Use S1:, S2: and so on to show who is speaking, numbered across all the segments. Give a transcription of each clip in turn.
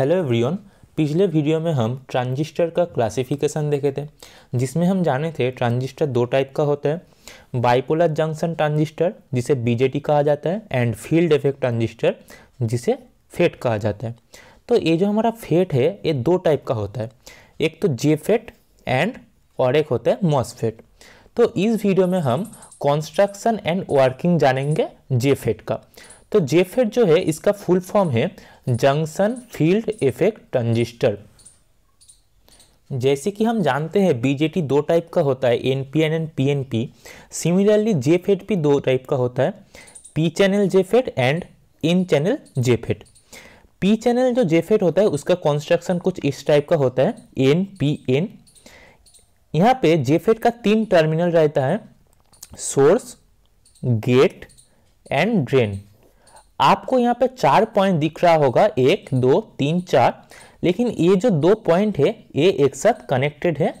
S1: hello everyone पिछले video में हम ट्रांजिस्टर का क्लासिफिकेशन देखे थे जिसमें हम जाने थे ट्रांजिस्टर दो टाइप का होता है बाइपोलर जंक्शन ट्रांजिस्टर जिसे बीजेटी कहा जाता है एंड फील्ड इफेक्ट ट्रांजिस्टर जिसे फेट कहा जाता है तो ये जो हमारा फेट है ये दो टाइप का होता है एक तो जे फेट एंड और एक होता है मॉसफेट तो इस वीडियो में हम कंस्ट्रक्शन एंड वर्किंग जानेंगे जे फेट का तो जेफेट e जो है इसका फुल फॉर्म है जंक्शन फील्ड इफेक्ट ट्रांजिस्टर जैसे कि हम जानते हैं बीजेटी दो टाइप का होता है N P N and P similarly JFET भी दो टाइप का होता है P channel JFET and N channel JFET P channel जो जेफेट e होता है उसका कंस्ट्रक्शन कुछ इस टाइप का होता है एन पी एन यहाँ पे जेफेट e का तीन टर्मिनल रहता है सोर्स गेट एंड ड्रेन आपको यहाँ पे चार पॉइंट दिख रहा होगा एक दो तीन चार लेकिन ये जो दो पॉइंट है ये एक साथ कनेक्टेड है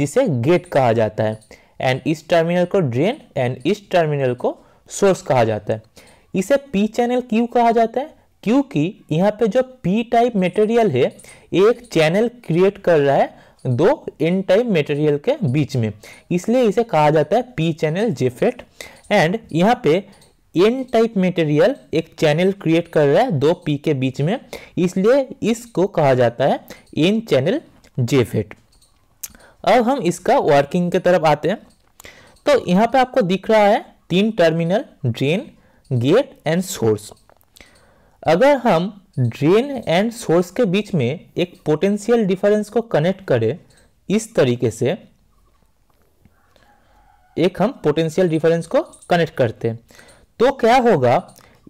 S1: जिसे गेट कहा जाता है एंड इस टर्मिनल को ड्रेन एंड इस टर्मिनल को सोर्स कहा जाता है इसे पी चैनल क्यू कहा जाता है क्योंकि यहाँ पे जो पी टाइप मटेरियल है एक चैनल क्रिएट कर रहा है दो एन टाइप मटेरियल के बीच में इसलिए इसे कहा जाता है पी चैनल जेफेट एंड यहाँ पे एन टाइप मटेरियल एक चैनल क्रिएट कर रहा है दो पी के बीच में इसलिए इसको कहा जाता है एन चैनल जेफेट अब हम इसका वर्किंग के तरफ आते हैं तो यहाँ पे आपको दिख रहा है तीन terminal drain gate and source अगर हम ड्रेन एंड सोर्स के बीच में एक पोटेंशियल डिफरेंस को कनेक्ट करें इस तरीके से एक हम पोटेंशियल डिफरेंस को कनेक्ट करते हैं तो क्या होगा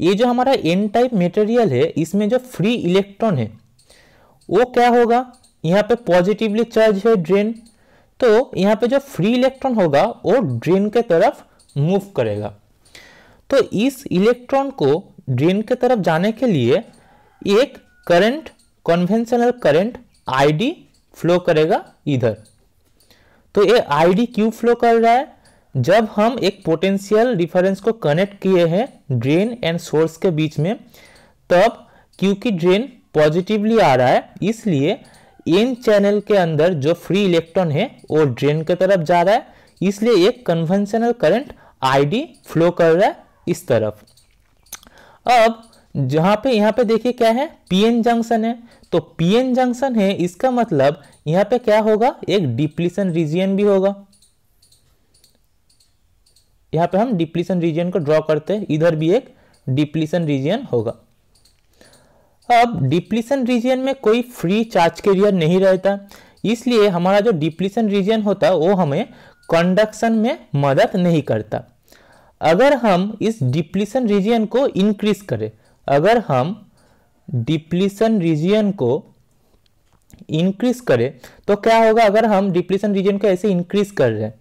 S1: ये जो हमारा एन टाइप मेटेरियल है इसमें जो फ्री इलेक्ट्रॉन है वो क्या होगा यहाँ पे पॉजिटिवली चार्ज है ड्रेन तो यहाँ पे जो फ्री इलेक्ट्रॉन होगा वो ड्रेन के तरफ मूव करेगा तो इस इलेक्ट्रॉन को ड्रेन के तरफ जाने के लिए एक current conventional current ID flow करेगा इधर तो ये आईडी क्यों फ्लो कर रहा है जब हम एक पोटेंशियल डिफरेंस को कनेक्ट किए हैं ड्रेन एंड सोर्स के बीच में तब क्योंकि ड्रेन पॉजिटिवली आ रहा है इसलिए एन चैनल के अंदर जो फ्री इलेक्ट्रॉन है वो ड्रेन की तरफ जा रहा है इसलिए एक कन्वेंशनल करंट आईडी फ्लो कर रहा है इस तरफ अब जहाँ पे यहाँ पे देखिए क्या है पीएन जंक्शन है तो पीएन जंक्शन है इसका मतलब यहाँ पे क्या होगा एक डिप्लीसन रीजियन भी होगा यहाँ पे हम डिप्लीसन रीजन को ड्रॉ करते हैं इधर भी एक डिप्लीसन रीजन होगा अब डिप्लीसन रीजन में कोई फ्री चार्ज कैरियर नहीं रहता इसलिए हमारा जो डिप्लीसन रीजन होता है वो हमें कंडक्शन में मदद नहीं करता अगर हम इस डिप्लीसन रीजन को इंक्रीज करें अगर हम डिप्लीसन रीजन को इंक्रीज करें तो क्या होगा अगर हम डिप्लीसन रीजन को ऐसे इंक्रीज कर रहे हैं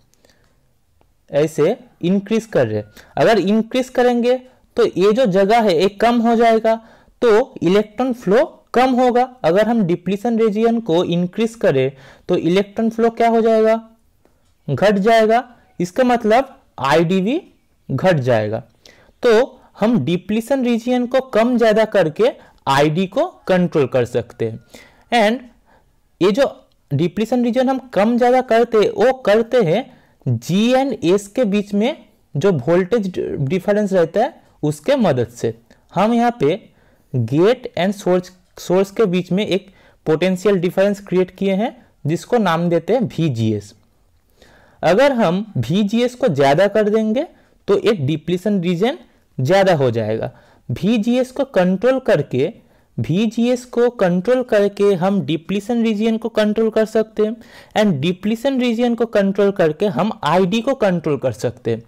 S1: ऐसे इंक्रीज कर रहे अगर इंक्रीज करेंगे तो ये जो जगह है ये कम हो जाएगा तो इलेक्ट्रॉन फ्लो कम होगा अगर हम डिप्लीशन रीजियन को इंक्रीज करें तो इलेक्ट्रॉन फ्लो क्या हो जाएगा घट जाएगा इसका मतलब आईडीवी घट जाएगा तो हम डिप्लीशन रीजियन को कम ज़्यादा करके आईडी को कंट्रोल कर सकते हैं एंड ये जो डिप्लीशन रीजन हम कम ज़्यादा करते वो करते हैं जी एंड एस के बीच में जो वोल्टेज डिफरेंस रहता है उसके मदद से हम यहाँ पे गेट एंड सोर्स सोर्स के बीच में एक पोटेंशियल डिफरेंस क्रिएट किए हैं जिसको नाम देते हैं वी अगर हम वी को ज़्यादा कर देंगे तो एक डिप्लीसन रीजन ज़्यादा हो जाएगा वी को कंट्रोल करके VGS को कंट्रोल करके हम डिप्लीसन रीजियन को कंट्रोल कर सकते हैं एंड डिप्लीसन रीजियन को कंट्रोल करके हम ID को कंट्रोल कर सकते हैं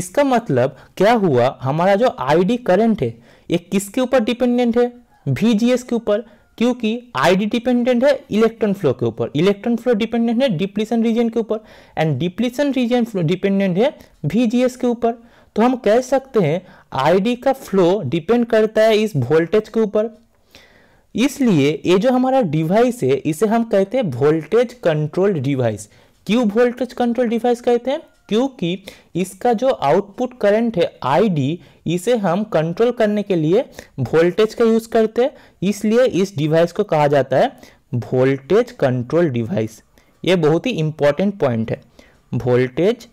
S1: इसका मतलब क्या हुआ हमारा जो ID करेंट है ये किसके ऊपर डिपेंडेंट है VGS के ऊपर क्योंकि डी डिपेंडेंट है इलेक्ट्रॉन फ्लो के ऊपर इलेक्ट्रॉन फ्लो डिपेंडेंट है डिप्लीसन रीजियन के ऊपर एंड डिप्लीसन रीजियन डिपेंडेंट है जी के ऊपर तो हम कह सकते हैं आईडी का फ्लो डिपेंड करता है इस वोल्टेज के ऊपर इसलिए ये जो हमारा डिवाइस है इसे हम कहते हैं वोल्टेज कंट्रोल डिवाइस क्यों वोल्टेज कंट्रोल डिवाइस कहते हैं क्योंकि इसका जो आउटपुट करंट है आईडी इसे हम कंट्रोल करने के लिए वोल्टेज का यूज़ करते हैं इसलिए इस डिवाइस को कहा जाता है वोल्टेज कंट्रोल डिवाइस ये बहुत ही इंपॉर्टेंट पॉइंट है वोल्टेज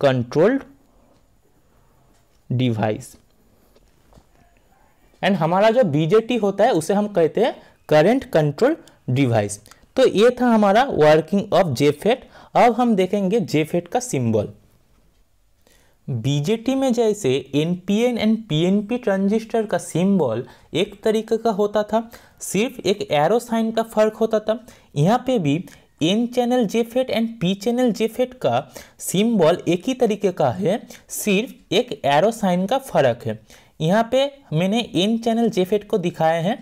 S1: कंट्रोल्ड डिवाइस एंड हमारा जो बीजेटी होता है उसे हम कहते हैं करेंट कंट्रोल डिवाइस तो ये था हमारा वर्किंग ऑफ जेफेट अब हम देखेंगे जेफेट e का सिंबल बीजेटी में जैसे एनपीएन एंड पीएनपी ट्रांजिस्टर का सिंबल एक तरीके का होता था सिर्फ एक एरो साइन का फर्क होता था यहाँ पे भी N channel JFET and P channel JFET का सिंबल एक ही तरीके का है सिर्फ एक एरो साइन का फर्क है यहाँ पे मैंने इन चैनल जेफेट को दिखाया है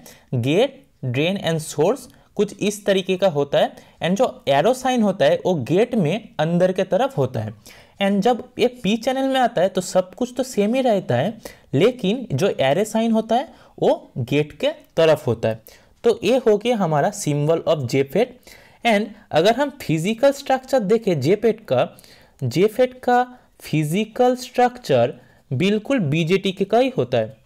S1: गेट ड्रेन एंड सोर्स कुछ इस तरीके का होता है एंड जो एरो साइन होता है वो गेट में अंदर के तरफ होता है एंड जब ये पी चैनल में आता है तो सब कुछ तो सेम ही रहता है लेकिन जो एरे साइन होता है वो गेट के तरफ होता है तो ये हो गया हमारा सिंबल ऑफ जेफेट एंड अगर हम फिजिकल स्ट्रक्चर देखें जेपेट का जेफेट का फिजिकल स्ट्रक्चर बिल्कुल बीजेटी का ही होता है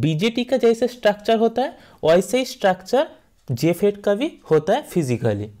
S1: बीजेटी का जैसे स्ट्रक्चर होता है वैसे ही स्ट्रक्चर जेफेट का भी होता है फिजिकली